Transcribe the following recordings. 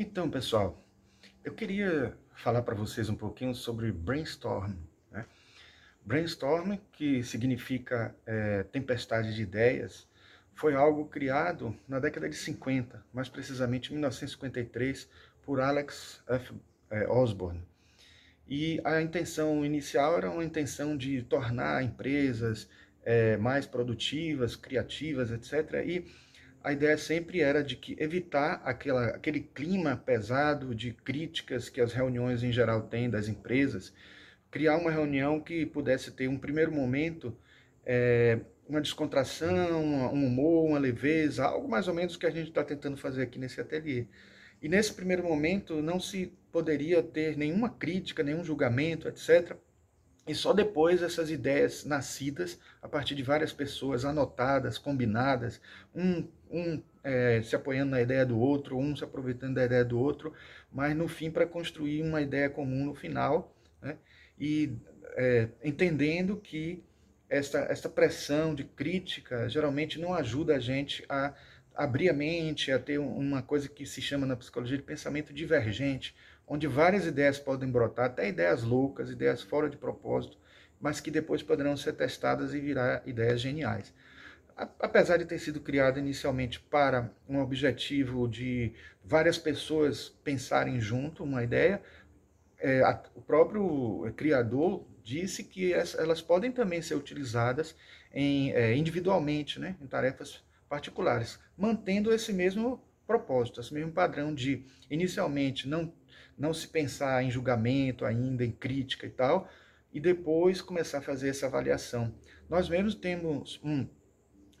Então, pessoal, eu queria falar para vocês um pouquinho sobre brainstorm. Né? Brainstorm, que significa é, tempestade de ideias, foi algo criado na década de 50, mais precisamente em 1953, por Alex F. É, Osborne. E a intenção inicial era uma intenção de tornar empresas é, mais produtivas, criativas, etc. E a ideia sempre era de que evitar aquela, aquele clima pesado de críticas que as reuniões em geral têm das empresas, criar uma reunião que pudesse ter um primeiro momento é, uma descontração, um humor, uma leveza, algo mais ou menos que a gente está tentando fazer aqui nesse ateliê. E nesse primeiro momento não se poderia ter nenhuma crítica, nenhum julgamento, etc. E só depois essas ideias nascidas a partir de várias pessoas anotadas, combinadas, um, um é, se apoiando na ideia do outro, um se aproveitando da ideia do outro, mas no fim para construir uma ideia comum no final, né? e é, entendendo que esta, esta pressão de crítica geralmente não ajuda a gente a abrir a mente, a ter uma coisa que se chama na psicologia de pensamento divergente, onde várias ideias podem brotar, até ideias loucas, ideias fora de propósito, mas que depois poderão ser testadas e virar ideias geniais. Apesar de ter sido criada inicialmente para um objetivo de várias pessoas pensarem junto uma ideia, é, a, o próprio criador disse que as, elas podem também ser utilizadas em, é, individualmente, né, em tarefas particulares, mantendo esse mesmo propósito, esse mesmo padrão de inicialmente não não se pensar em julgamento ainda, em crítica e tal, e depois começar a fazer essa avaliação. Nós mesmos temos um,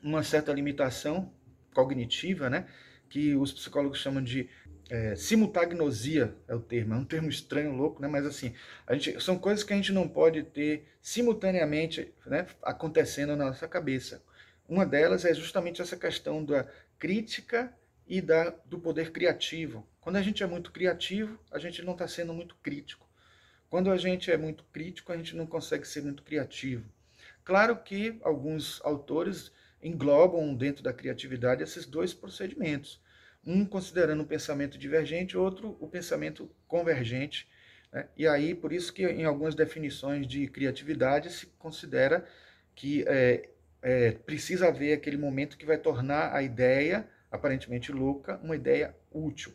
uma certa limitação cognitiva, né? que os psicólogos chamam de é, simultagnosia, é o termo, é um termo estranho, louco, né? mas assim, a gente, são coisas que a gente não pode ter simultaneamente né, acontecendo na nossa cabeça. Uma delas é justamente essa questão da crítica e da, do poder criativo. Quando a gente é muito criativo, a gente não está sendo muito crítico. Quando a gente é muito crítico, a gente não consegue ser muito criativo. Claro que alguns autores englobam dentro da criatividade esses dois procedimentos. Um considerando o pensamento divergente, outro o pensamento convergente. Né? E aí, por isso que em algumas definições de criatividade se considera que é, é, precisa haver aquele momento que vai tornar a ideia aparentemente louca, uma ideia útil.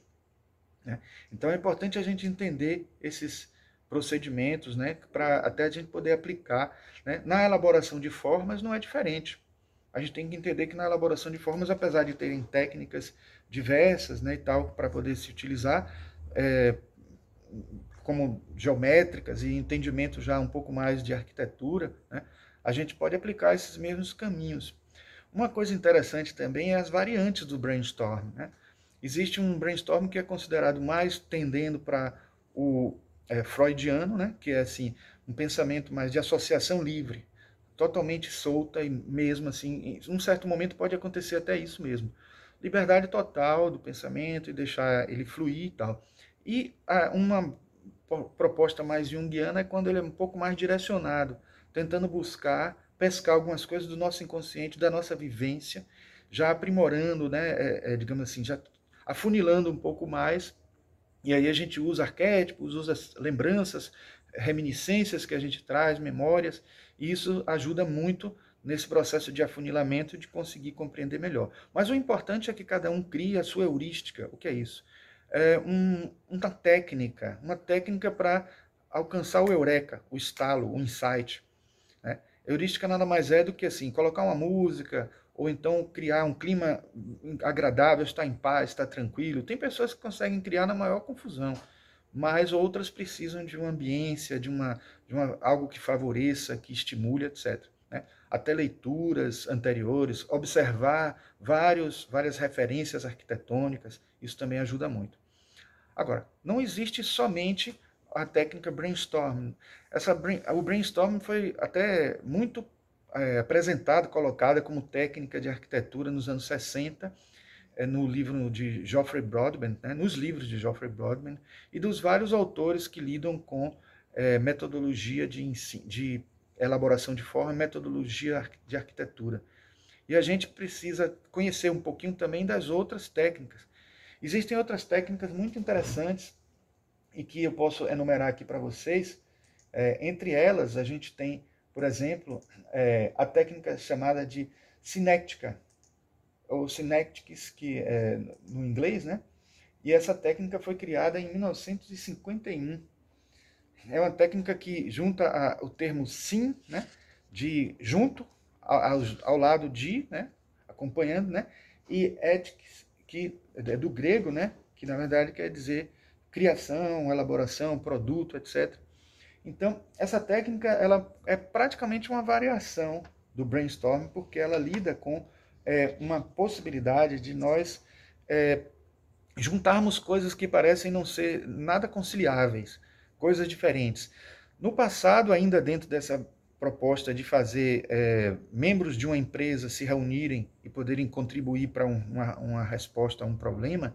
Né? Então é importante a gente entender esses procedimentos, né, para até a gente poder aplicar. Né? Na elaboração de formas não é diferente. A gente tem que entender que na elaboração de formas, apesar de terem técnicas diversas, né, e tal, para poder se utilizar, é, como geométricas e entendimento já um pouco mais de arquitetura, né, a gente pode aplicar esses mesmos caminhos uma coisa interessante também é as variantes do brainstorm. Né? Existe um brainstorm que é considerado mais tendendo para o é, freudiano, né? que é assim um pensamento mais de associação livre, totalmente solta e mesmo assim, em um certo momento pode acontecer até isso mesmo. Liberdade total do pensamento e deixar ele fluir e tal. E uma proposta mais junguiana é quando ele é um pouco mais direcionado, tentando buscar pescar algumas coisas do nosso inconsciente, da nossa vivência, já aprimorando, né, é, é, digamos assim, já afunilando um pouco mais. E aí a gente usa arquétipos, usa lembranças, reminiscências que a gente traz, memórias, e isso ajuda muito nesse processo de afunilamento de conseguir compreender melhor. Mas o importante é que cada um crie a sua heurística. O que é isso? É um, uma técnica, uma técnica para alcançar o eureka, o estalo, o insight. Heurística nada mais é do que assim, colocar uma música ou então criar um clima agradável, estar em paz, estar tranquilo. Tem pessoas que conseguem criar na maior confusão, mas outras precisam de uma ambiência, de uma, de uma algo que favoreça, que estimule, etc. Né? Até leituras anteriores, observar vários, várias referências arquitetônicas, isso também ajuda muito. Agora, não existe somente a técnica brainstorming. Essa, o brainstorming foi até muito é, colocado como técnica de arquitetura nos anos 60, é, no livro de Geoffrey Broadbent, né, nos livros de Geoffrey Broadbent, e dos vários autores que lidam com é, metodologia de, de elaboração de forma, metodologia de arquitetura. E a gente precisa conhecer um pouquinho também das outras técnicas. Existem outras técnicas muito interessantes e que eu posso enumerar aqui para vocês. É, entre elas, a gente tem, por exemplo, é, a técnica chamada de sinéctica, ou synectics, que é, no inglês, né? E essa técnica foi criada em 1951. É uma técnica que junta a, o termo sim, né? De junto, ao, ao lado de, né? Acompanhando, né? E etics que é do grego, né? Que na verdade quer dizer criação, elaboração, produto, etc. Então, essa técnica ela é praticamente uma variação do brainstorm, porque ela lida com é, uma possibilidade de nós é, juntarmos coisas que parecem não ser nada conciliáveis, coisas diferentes. No passado, ainda dentro dessa proposta de fazer é, membros de uma empresa se reunirem e poderem contribuir para um, uma, uma, resposta a um problema,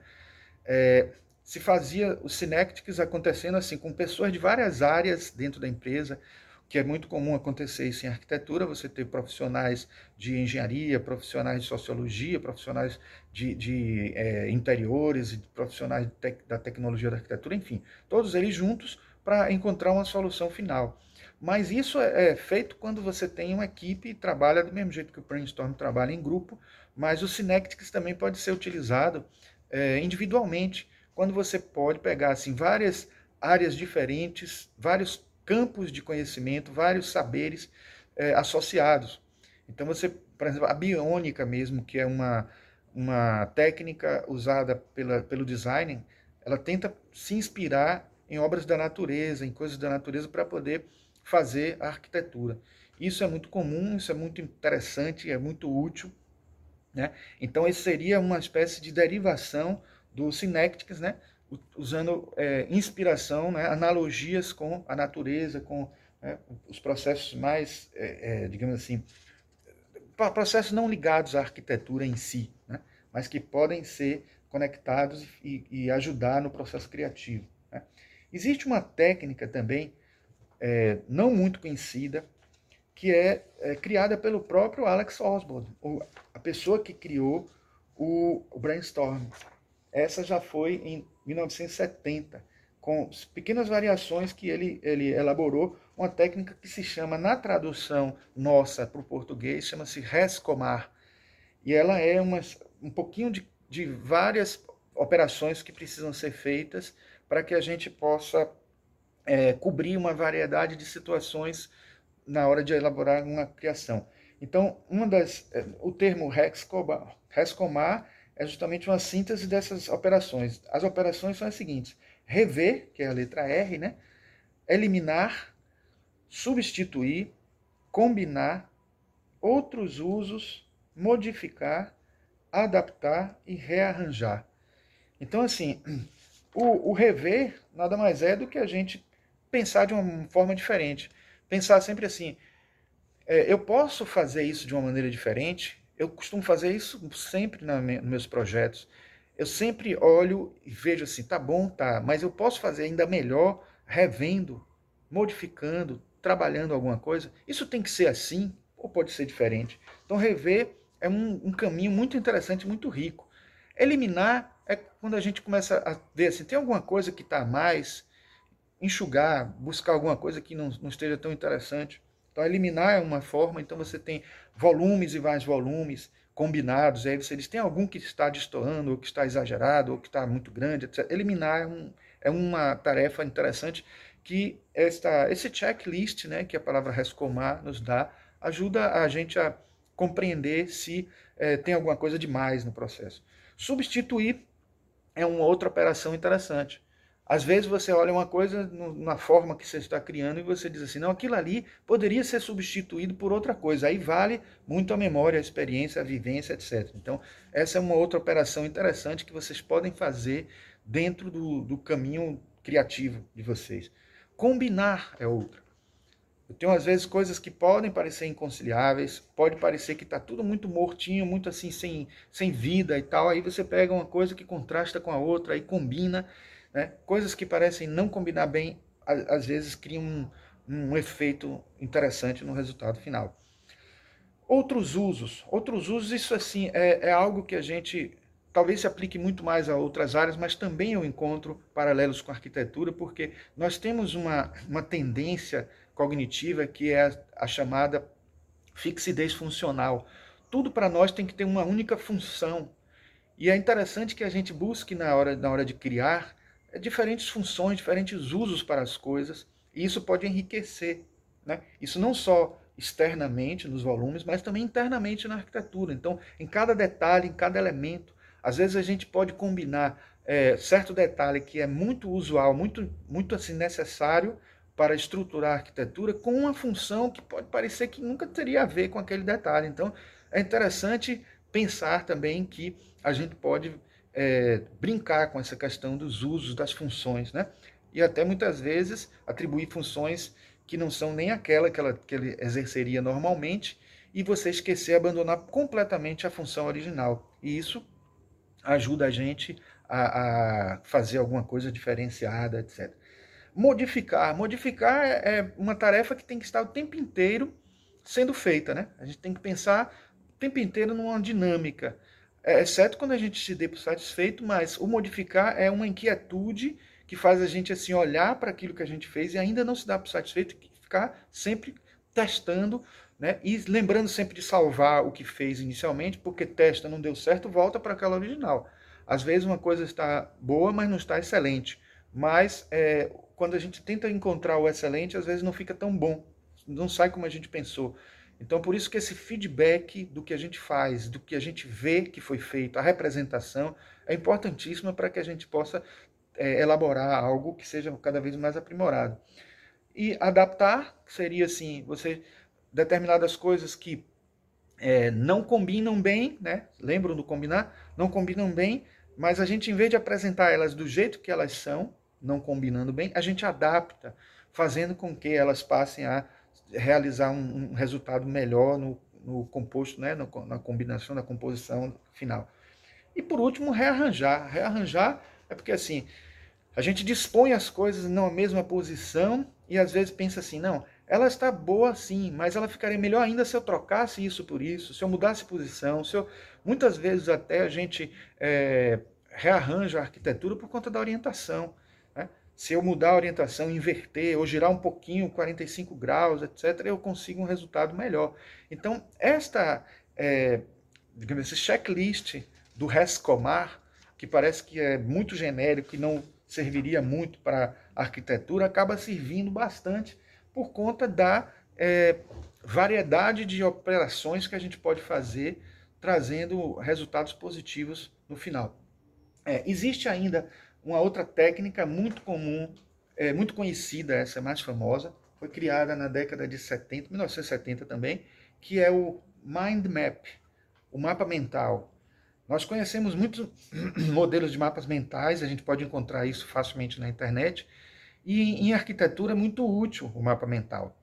é, se fazia os Synectics acontecendo assim, com pessoas de várias áreas dentro da empresa, que é muito comum acontecer isso em arquitetura, você ter profissionais de engenharia, profissionais de sociologia, profissionais de, de é, interiores, profissionais tec, da tecnologia da arquitetura, enfim, todos eles juntos para encontrar uma solução final. Mas isso é, é feito quando você tem uma equipe e trabalha do mesmo jeito que o brainstorm trabalha em grupo, mas o Synectics também pode ser utilizado é, individualmente, quando você pode pegar assim várias áreas diferentes, vários campos de conhecimento, vários saberes é, associados. Então você, por exemplo, a biônica mesmo, que é uma uma técnica usada pela, pelo design, ela tenta se inspirar em obras da natureza, em coisas da natureza para poder fazer a arquitetura. Isso é muito comum, isso é muito interessante, é muito útil. Né? Então, isso seria uma espécie de derivação do Synectics, né? usando é, inspiração, né? analogias com a natureza, com né? os processos mais, é, é, digamos assim, processos não ligados à arquitetura em si, né? mas que podem ser conectados e, e ajudar no processo criativo. Né? Existe uma técnica também é, não muito conhecida que é, é criada pelo próprio Alex Osborne, a pessoa que criou o, o brainstorming essa já foi em 1970, com pequenas variações que ele, ele elaborou, uma técnica que se chama, na tradução nossa para o português, chama-se rescomar. E ela é uma, um pouquinho de, de várias operações que precisam ser feitas para que a gente possa é, cobrir uma variedade de situações na hora de elaborar uma criação. Então, uma das, é, o termo rescomar é justamente uma síntese dessas operações. As operações são as seguintes: rever, que é a letra R, né? eliminar, substituir, combinar, outros usos, modificar, adaptar e rearranjar. Então, assim, o, o rever nada mais é do que a gente pensar de uma forma diferente. Pensar sempre assim: é, eu posso fazer isso de uma maneira diferente? Eu costumo fazer isso sempre na, nos meus projetos. Eu sempre olho e vejo assim, tá bom, tá, mas eu posso fazer ainda melhor revendo, modificando, trabalhando alguma coisa. Isso tem que ser assim ou pode ser diferente. Então, rever é um, um caminho muito interessante, muito rico. Eliminar é quando a gente começa a ver assim, tem alguma coisa que está mais, enxugar, buscar alguma coisa que não, não esteja tão interessante. Então, eliminar é uma forma, então você tem volumes e mais volumes combinados. Aí você diz: tem algum que está destoando, ou que está exagerado, ou que está muito grande, etc. Eliminar é, um, é uma tarefa interessante que esta, esse checklist, né, que a palavra rescomar nos dá, ajuda a gente a compreender se é, tem alguma coisa demais no processo. Substituir é uma outra operação interessante. Às vezes você olha uma coisa na forma que você está criando e você diz assim, não, aquilo ali poderia ser substituído por outra coisa. Aí vale muito a memória, a experiência, a vivência, etc. Então, essa é uma outra operação interessante que vocês podem fazer dentro do, do caminho criativo de vocês. Combinar é outra. Eu tenho, às vezes, coisas que podem parecer inconciliáveis, pode parecer que está tudo muito mortinho, muito assim, sem, sem vida e tal. Aí você pega uma coisa que contrasta com a outra, aí combina né? Coisas que parecem não combinar bem, às vezes criam um, um efeito interessante no resultado final. Outros usos. Outros usos, isso assim, é, é algo que a gente talvez se aplique muito mais a outras áreas, mas também eu encontro paralelos com a arquitetura, porque nós temos uma, uma tendência cognitiva que é a, a chamada fixidez funcional. Tudo para nós tem que ter uma única função. E é interessante que a gente busque na hora, na hora de criar é diferentes funções, diferentes usos para as coisas, e isso pode enriquecer. Né? Isso não só externamente nos volumes, mas também internamente na arquitetura. Então, em cada detalhe, em cada elemento, às vezes a gente pode combinar é, certo detalhe que é muito usual, muito, muito assim, necessário para estruturar a arquitetura, com uma função que pode parecer que nunca teria a ver com aquele detalhe. Então, é interessante pensar também que a gente pode é, brincar com essa questão dos usos das funções, né? E até muitas vezes atribuir funções que não são nem aquela que, ela, que ele exerceria normalmente e você esquecer, abandonar completamente a função original. E isso ajuda a gente a, a fazer alguma coisa diferenciada, etc. Modificar. Modificar é uma tarefa que tem que estar o tempo inteiro sendo feita, né? A gente tem que pensar o tempo inteiro numa dinâmica é, exceto é quando a gente se dê por satisfeito, mas o modificar é uma inquietude que faz a gente assim olhar para aquilo que a gente fez e ainda não se dá por satisfeito e ficar sempre testando né? E lembrando sempre de salvar o que fez inicialmente, porque testa não deu certo, volta para aquela original. Às vezes uma coisa está boa, mas não está excelente. Mas é, quando a gente tenta encontrar o excelente, às vezes não fica tão bom, não sai como a gente pensou. Então, por isso que esse feedback do que a gente faz, do que a gente vê que foi feito, a representação, é importantíssima para que a gente possa é, elaborar algo que seja cada vez mais aprimorado. E adaptar seria assim, você determinadas coisas que é, não combinam bem, né? lembram do combinar? Não combinam bem, mas a gente, em vez de apresentar elas do jeito que elas são, não combinando bem, a gente adapta, fazendo com que elas passem a realizar um, um resultado melhor no, no composto, né, no, na combinação, na composição final. E por último, rearranjar. Rearranjar é porque assim, a gente dispõe as coisas na mesma posição e às vezes pensa assim, não, ela está boa sim, mas ela ficaria melhor ainda se eu trocasse isso por isso, se eu mudasse posição, se eu... Muitas vezes até a gente é, rearranja a arquitetura por conta da orientação se eu mudar a orientação, inverter, ou girar um pouquinho, 45 graus, etc., eu consigo um resultado melhor. Então, esta, é, digamos, esse checklist do Rescomar, que parece que é muito genérico e não serviria muito para arquitetura, acaba servindo bastante por conta da é, variedade de operações que a gente pode fazer, trazendo resultados positivos no final. É, existe ainda uma outra técnica muito comum, é, muito conhecida, essa é mais famosa, foi criada na década de 70, 1970 também, que é o mind map, o mapa mental. Nós conhecemos muitos modelos de mapas mentais, a gente pode encontrar isso facilmente na internet, e em arquitetura é muito útil o mapa mental.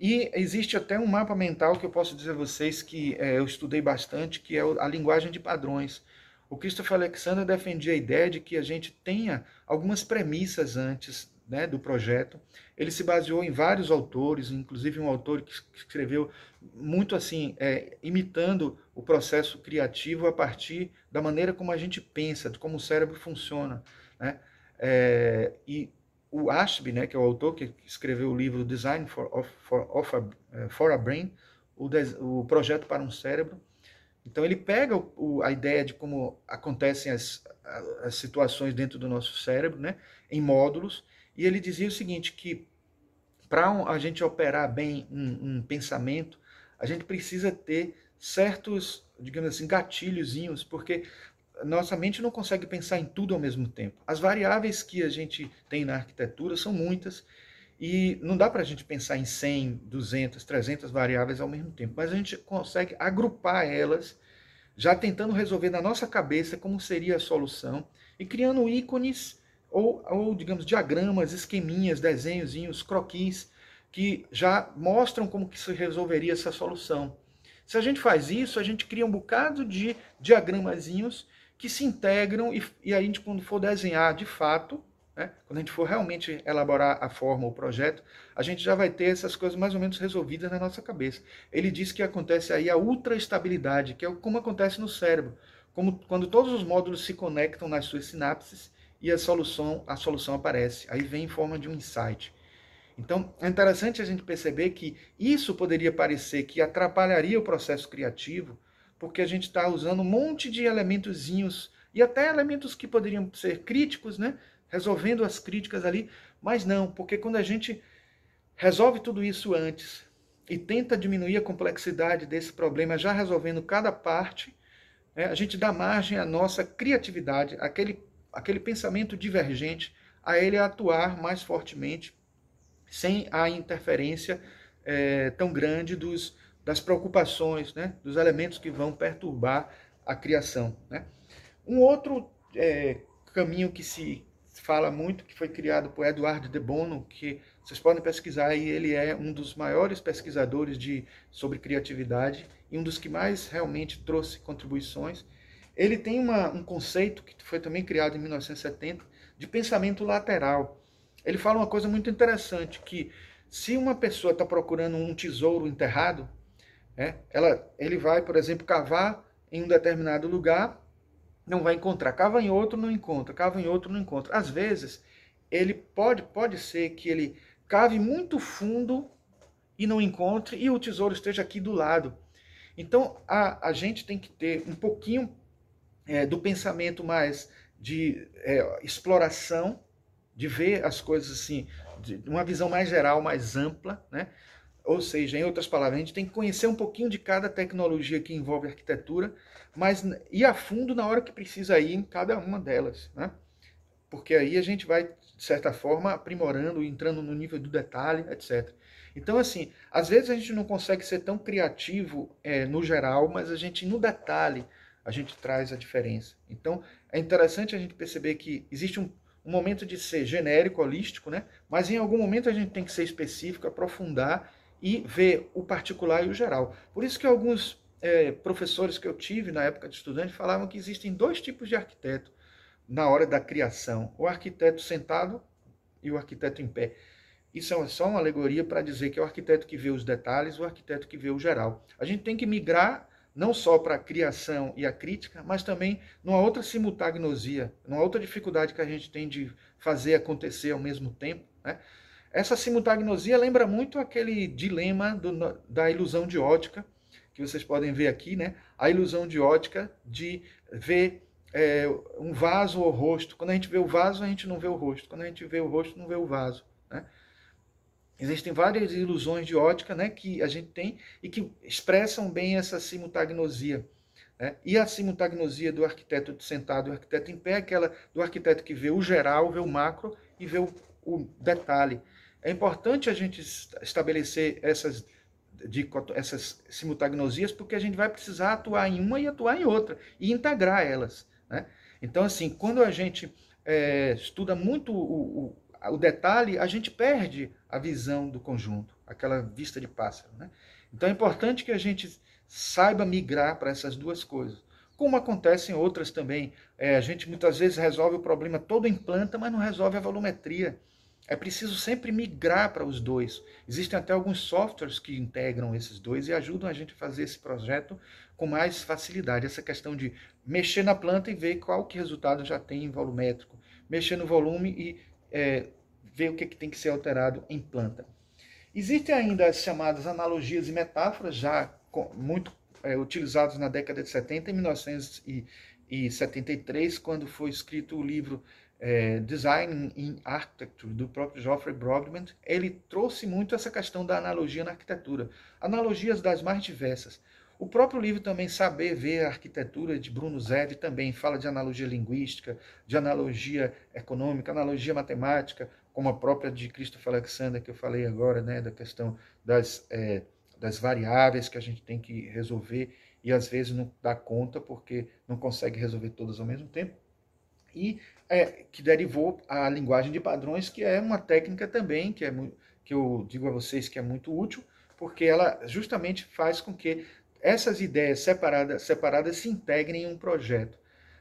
E existe até um mapa mental que eu posso dizer a vocês que é, eu estudei bastante, que é a linguagem de padrões. O Christopher Alexander defendia a ideia de que a gente tenha algumas premissas antes né, do projeto. Ele se baseou em vários autores, inclusive um autor que escreveu muito assim, é, imitando o processo criativo a partir da maneira como a gente pensa, de como o cérebro funciona. Né? É, e o Ashby, né, que é o autor que escreveu o livro Design for, for, a, é, for a Brain, o, o projeto para um cérebro, então ele pega o, o, a ideia de como acontecem as, as situações dentro do nosso cérebro, né, em módulos, e ele dizia o seguinte, que para um, a gente operar bem um, um, pensamento, a gente precisa ter certos, digamos assim, gatilhozinhos, porque nossa mente não consegue pensar em tudo ao mesmo tempo. As variáveis que a gente tem na arquitetura são muitas, e não dá para a gente pensar em 100, 200, 300 variáveis ao mesmo tempo, mas a gente consegue agrupar elas, já tentando resolver na nossa cabeça como seria a solução e criando ícones ou, ou digamos, diagramas, esqueminhas, desenhozinhos, croquis que já mostram como que se resolveria essa solução. Se a gente faz isso, a gente cria um bocado de diagramazinhos que se integram e, e a gente, quando for desenhar de fato, né? Quando a gente for realmente elaborar a forma, o projeto, a gente já vai ter essas coisas mais ou menos resolvidas na nossa cabeça. Ele diz que acontece aí a ultraestabilidade, que é como acontece no cérebro, como quando todos os módulos se conectam nas suas sinapses e a solução, a solução aparece. Aí vem em forma de um insight. Então, é interessante a gente perceber que isso poderia parecer que atrapalharia o processo criativo, porque a gente está usando um monte de elementozinhos e até elementos que poderiam ser críticos, né? resolvendo as críticas ali, mas não, porque quando a gente resolve tudo isso antes e tenta diminuir a complexidade desse problema, já resolvendo cada parte, né, a gente dá margem à nossa criatividade, aquele, aquele pensamento divergente, a ele atuar mais fortemente, sem a interferência é, tão grande dos, das preocupações, né, dos elementos que vão perturbar a criação. Né. Um outro é, caminho que se fala muito, que foi criado por Eduardo de Bono, que vocês podem pesquisar, e ele é um dos maiores pesquisadores de, sobre criatividade e um dos que mais realmente trouxe contribuições. Ele tem uma, um conceito que foi também criado em 1970 de pensamento lateral. Ele fala uma coisa muito interessante, que se uma pessoa está procurando um tesouro enterrado, é, ela, ele vai, por exemplo, cavar em um determinado lugar não vai encontrar. Cavanhoto não encontra, cavanhoto não encontra. Às vezes, ele pode, pode ser que ele cave muito fundo e não encontre e o tesouro esteja aqui do lado. Então, a, a gente tem que ter um pouquinho é, do pensamento mais de é, exploração, de ver as coisas assim, de uma visão mais geral, mais ampla, né? Ou seja, em outras palavras, a gente tem que conhecer um pouquinho de cada tecnologia que envolve arquitetura, mas ir a fundo na hora que precisa ir em cada uma delas, né? Porque aí a gente vai, de certa forma, aprimorando, entrando no nível do detalhe, etc. Então, assim, às vezes a gente não consegue ser tão criativo é, no geral, mas a gente, no detalhe, a gente traz a diferença. Então, é interessante a gente perceber que existe um, um momento de ser genérico, holístico, né? Mas em algum momento a gente tem que ser específico, aprofundar e ver o particular e o geral. Por isso que alguns é, professores que eu tive na época de estudante falavam que existem dois tipos de arquiteto na hora da criação: o arquiteto sentado e o arquiteto em pé. Isso é só uma alegoria para dizer que é o arquiteto que vê os detalhes, o arquiteto que vê o geral. A gente tem que migrar não só para a criação e a crítica, mas também numa outra simultagnosia, numa outra dificuldade que a gente tem de fazer acontecer ao mesmo tempo, né? Essa simultagnosia lembra muito aquele dilema do, da ilusão de ótica, que vocês podem ver aqui, né? A ilusão de ótica de ver é, um vaso ou rosto. Quando a gente vê o vaso, a gente não vê o rosto. Quando a gente vê o rosto, não vê o vaso, né? Existem várias ilusões de ótica né, que a gente tem e que expressam bem essa simultagnosia. Né? E a simultagnosia do arquiteto sentado e arquiteto em pé é aquela do arquiteto que vê o geral, vê o macro e vê o, o detalhe. É importante a gente estabelecer essas, essas simultagnosias, porque a gente vai precisar atuar em uma e atuar em outra, e integrar elas. Né? Então, assim, quando a gente é, estuda muito o, o, o, detalhe, a gente perde a visão do conjunto, aquela vista de pássaro. Né? Então, é importante que a gente saiba migrar para essas duas coisas como acontece em outras também. É, a gente muitas vezes resolve o problema todo em planta, mas não resolve a volumetria. É preciso sempre migrar para os dois. Existem até alguns softwares que integram esses dois e ajudam a gente a fazer esse projeto com mais facilidade. Essa questão de mexer na planta e ver qual que resultado já tem em volumétrico, mexer no volume e é, ver o que, é que tem que ser alterado em planta. Existem ainda as chamadas analogias e metáforas, já muito é, utilizados na década de 70 e 1900 e e 73, quando foi escrito o livro é, Design in Architecture, do próprio Geoffrey Brobman, ele trouxe muito essa questão da analogia na arquitetura. Analogias das mais diversas. O próprio livro também Saber Ver a Arquitetura, de Bruno Zev também fala de analogia linguística, de analogia econômica, analogia matemática, como a própria de Christopher Alexander, que eu falei agora, né, da questão das, é, das variáveis que a gente tem que resolver e às vezes não dá conta porque não consegue resolver todas ao mesmo tempo. E é, que derivou a linguagem de padrões, que é uma técnica também, que, é, que eu digo a vocês que é muito útil, porque ela justamente faz com que essas ideias separadas, separadas se integrem em um projeto.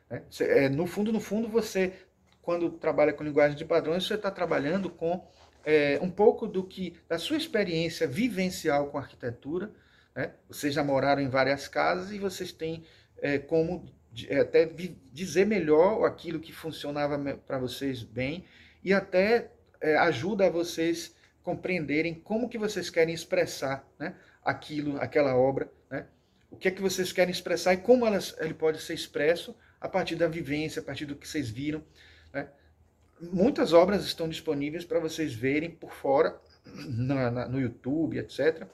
Né? É, no fundo, no fundo, você, quando trabalha com linguagem de padrões, você está trabalhando com é, um pouco do que da sua experiência vivencial com arquitetura, né? Vocês já moraram em várias casas e vocês têm é, como é, até dizer melhor aquilo que funcionava para vocês bem e até é, ajuda a vocês compreenderem como que vocês querem expressar né? aquilo, aquela obra, né? o que é que vocês querem expressar e como elas, ele pode ser expresso a partir da vivência, a partir do que vocês viram. Né? Muitas obras estão disponíveis para vocês verem por fora, na, na, no YouTube, etc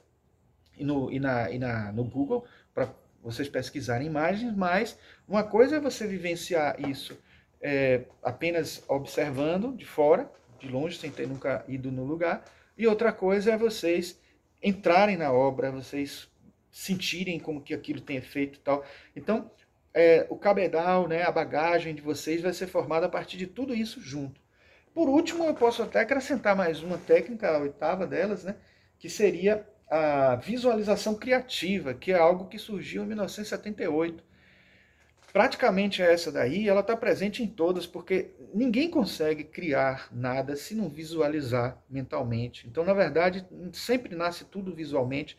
e no, e na, e na, no Google para vocês pesquisarem imagens, mas uma coisa é você vivenciar isso é, apenas observando de fora, de longe, sem ter nunca ido no lugar, e outra coisa é vocês entrarem na obra, vocês sentirem como que aquilo tem efeito e tal. Então, é, o cabedal, né, a bagagem de vocês vai ser formada a partir de tudo isso junto. Por último, eu posso até acrescentar mais uma técnica, a oitava delas, né, que seria a visualização criativa, que é algo que surgiu em 1978. Praticamente essa daí, ela está presente em todas, porque ninguém consegue criar nada se não visualizar mentalmente. Então, na verdade, sempre nasce tudo visualmente.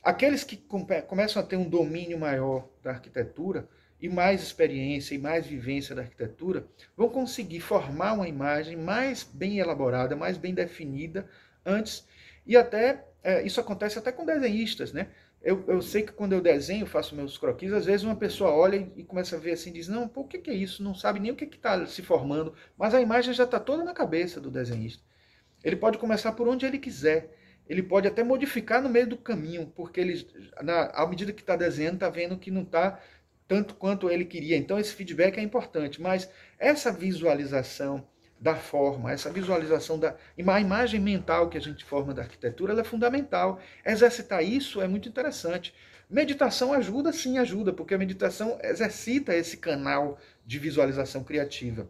Aqueles que é, começam a ter um domínio maior da arquitetura, e mais experiência e mais vivência da arquitetura, vão conseguir formar uma imagem mais bem elaborada, mais bem definida antes e até é, isso acontece até com desenhistas, né? Eu, eu sei que quando eu desenho, faço meus croquis, às vezes uma pessoa olha e começa a ver assim, diz, não, pô, o que é isso? Não sabe nem o que é está se formando, mas a imagem já está toda na cabeça do desenhista. Ele pode começar por onde ele quiser, ele pode até modificar no meio do caminho, porque ele, na, à medida que está desenhando, está vendo que não está tanto quanto ele queria. Então esse feedback é importante, mas essa visualização da forma, essa visualização da a imagem mental que a gente forma da arquitetura, ela é fundamental. Exercitar isso é muito interessante. Meditação ajuda, sim, ajuda, porque a meditação exercita esse canal de visualização criativa.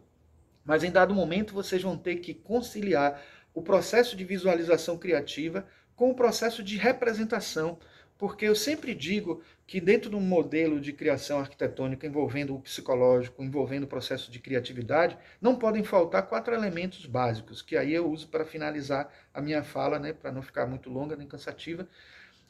Mas em dado momento vocês vão ter que conciliar o processo de visualização criativa com o processo de representação porque eu sempre digo que dentro de um modelo de criação arquitetônica envolvendo o psicológico, envolvendo o processo de criatividade, não podem faltar quatro elementos básicos, que aí eu uso para finalizar a minha fala, né, para não ficar muito longa nem cansativa.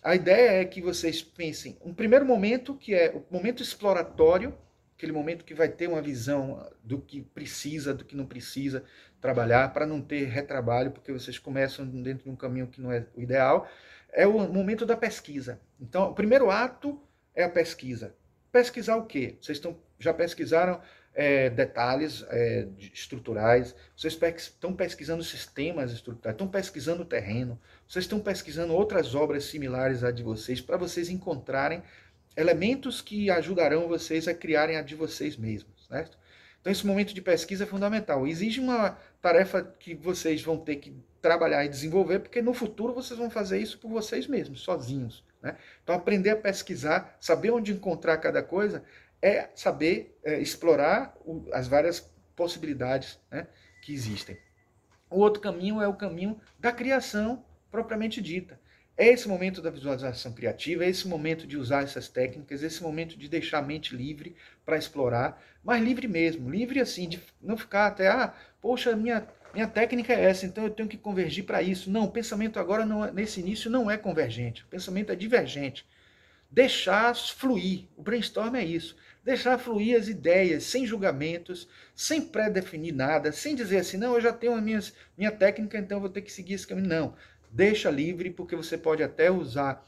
A ideia é que vocês pensem um primeiro momento, que é o momento exploratório, aquele momento que vai ter uma visão do que precisa, do que não precisa trabalhar, para não ter retrabalho, porque vocês começam dentro de um caminho que não é o ideal é o momento da pesquisa. Então, o primeiro ato é a pesquisa. Pesquisar o quê? Vocês estão, já pesquisaram é, detalhes é, estruturais, vocês estão pesquisando sistemas estruturais, estão pesquisando o terreno, vocês estão pesquisando outras obras similares à de vocês, para vocês encontrarem elementos que ajudarão vocês a criarem a de vocês mesmos, certo? Então, esse momento de pesquisa é fundamental. Exige uma tarefa que vocês vão ter que trabalhar e desenvolver, porque no futuro vocês vão fazer isso por vocês mesmos, sozinhos. Né? Então, aprender a pesquisar, saber onde encontrar cada coisa, é saber é, explorar o, as várias possibilidades né, que existem. O outro caminho é o caminho da criação propriamente dita. É esse momento da visualização criativa, é esse momento de usar essas técnicas, é esse momento de deixar a mente livre para explorar, mas livre mesmo, livre assim, de não ficar até, ah, Poxa, minha, minha técnica é essa, então eu tenho que convergir para isso. Não, o pensamento agora, não, é, nesse início, não é convergente. O pensamento é divergente. Deixar fluir. O brainstorm é isso. Deixar fluir as ideias, sem julgamentos, sem pré-definir nada, sem dizer assim, não, eu já tenho a minha, minha técnica, então eu vou ter que seguir esse caminho. Não. Deixa livre, porque você pode até usar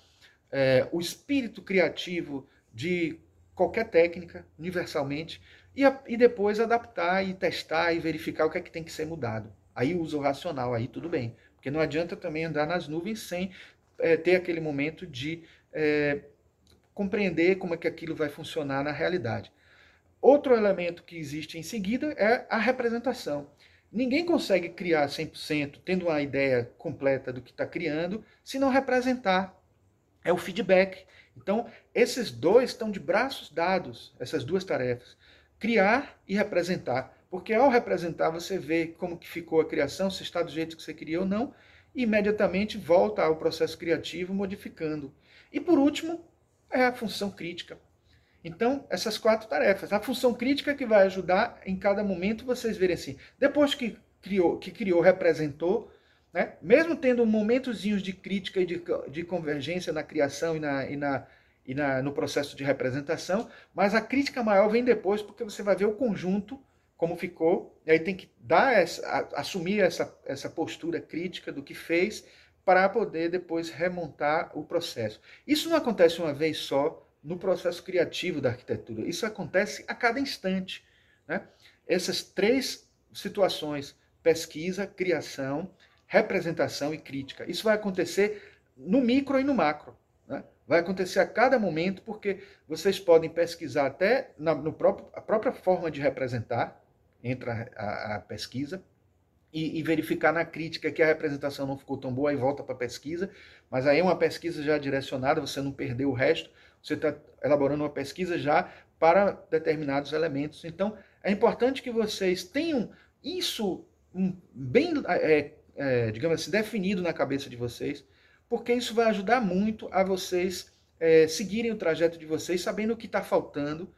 é, o espírito criativo de qualquer técnica, universalmente, e, a, e depois adaptar e testar e verificar o que é que tem que ser mudado. Aí uso racional, aí tudo bem. Porque não adianta também andar nas nuvens sem é, ter aquele momento de é, compreender como é que aquilo vai funcionar na realidade. Outro elemento que existe em seguida é a representação. Ninguém consegue criar 100%, tendo uma ideia completa do que está criando, se não representar. É o feedback, então, esses dois estão de braços dados, essas duas tarefas, criar e representar. Porque ao representar, você vê como que ficou a criação, se está do jeito que você queria ou não, e imediatamente volta ao processo criativo, modificando. E por último, é a função crítica. Então, essas quatro tarefas. A função crítica que vai ajudar em cada momento vocês verem assim, depois que criou, que criou, representou, né? Mesmo tendo momentozinhos de crítica e de, de convergência na criação e, na, e, na, e na, no processo de representação, mas a crítica maior vem depois, porque você vai ver o conjunto como ficou, e aí tem que dar essa, assumir essa, essa postura crítica do que fez para poder depois remontar o processo. Isso não acontece uma vez só no processo criativo da arquitetura, isso acontece a cada instante. Né? Essas três situações, pesquisa, criação, representação e crítica. Isso vai acontecer no micro e no macro. Né? Vai acontecer a cada momento, porque vocês podem pesquisar até na no próprio, a própria forma de representar, entra a, a pesquisa, e, e, verificar na crítica que a representação não ficou tão boa, e volta para a pesquisa, mas aí é uma pesquisa já direcionada, você não perdeu o resto, você está elaborando uma pesquisa já para determinados elementos. Então, é importante que vocês tenham isso bem é, é, digamos assim, definido na cabeça de vocês, porque isso vai ajudar muito a vocês é, seguirem o trajeto de vocês, sabendo o que está faltando,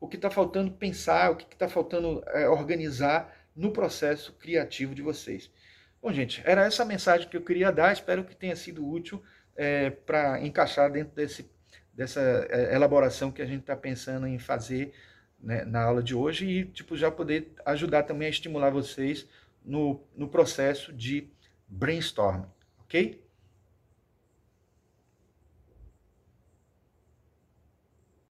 o que está faltando pensar, o que está faltando é, organizar no processo criativo de vocês. Bom, gente, era essa mensagem que eu queria dar. Espero que tenha sido útil é, para encaixar dentro desse, dessa é, elaboração que a gente está pensando em fazer né, na aula de hoje e tipo já poder ajudar também a estimular vocês no, no processo de brainstorming, ok?